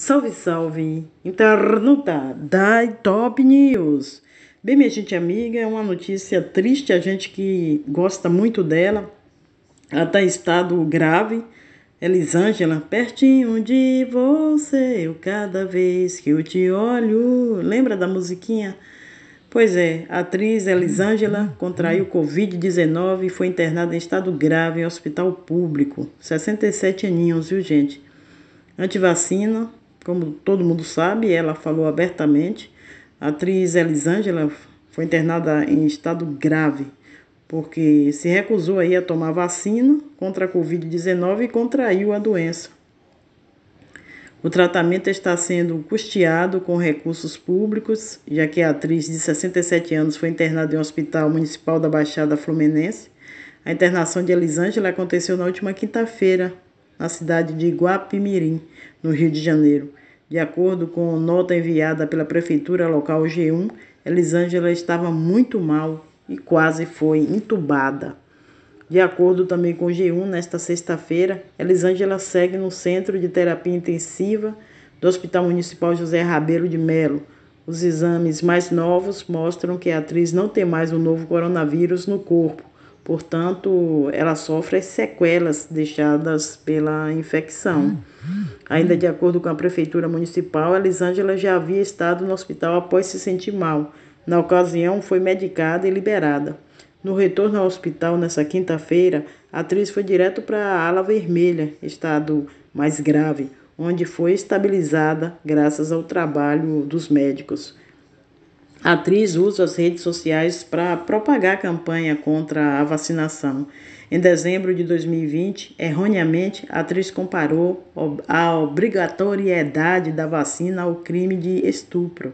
Salve, salve, internauta então, da Top News. Bem, minha gente amiga, é uma notícia triste, a gente que gosta muito dela. Ela está em estado grave. Elisângela, pertinho de você, eu cada vez que eu te olho. Lembra da musiquinha? Pois é, a atriz Elisângela contraiu Covid-19 e foi internada em estado grave em hospital público. 67 aninhos, viu, gente? Antivacina, como todo mundo sabe, ela falou abertamente. A atriz Elisângela foi internada em estado grave, porque se recusou aí a tomar vacina contra a Covid-19 e contraiu a doença. O tratamento está sendo custeado com recursos públicos, já que a atriz de 67 anos foi internada em um hospital municipal da Baixada Fluminense. A internação de Elisângela aconteceu na última quinta-feira, na cidade de Guapimirim, no Rio de Janeiro. De acordo com nota enviada pela prefeitura local G1, Elisângela estava muito mal e quase foi entubada. De acordo também com G1, nesta sexta-feira, Elisângela segue no centro de terapia intensiva do Hospital Municipal José Rabelo de Melo. Os exames mais novos mostram que a atriz não tem mais o novo coronavírus no corpo Portanto, ela sofre as sequelas deixadas pela infecção. Ainda de acordo com a Prefeitura Municipal, Elisângela já havia estado no hospital após se sentir mal. Na ocasião, foi medicada e liberada. No retorno ao hospital nessa quinta-feira, a atriz foi direto para a ala vermelha, estado mais grave, onde foi estabilizada graças ao trabalho dos médicos. A atriz usa as redes sociais para propagar a campanha contra a vacinação. Em dezembro de 2020, erroneamente, a atriz comparou a obrigatoriedade da vacina ao crime de estupro.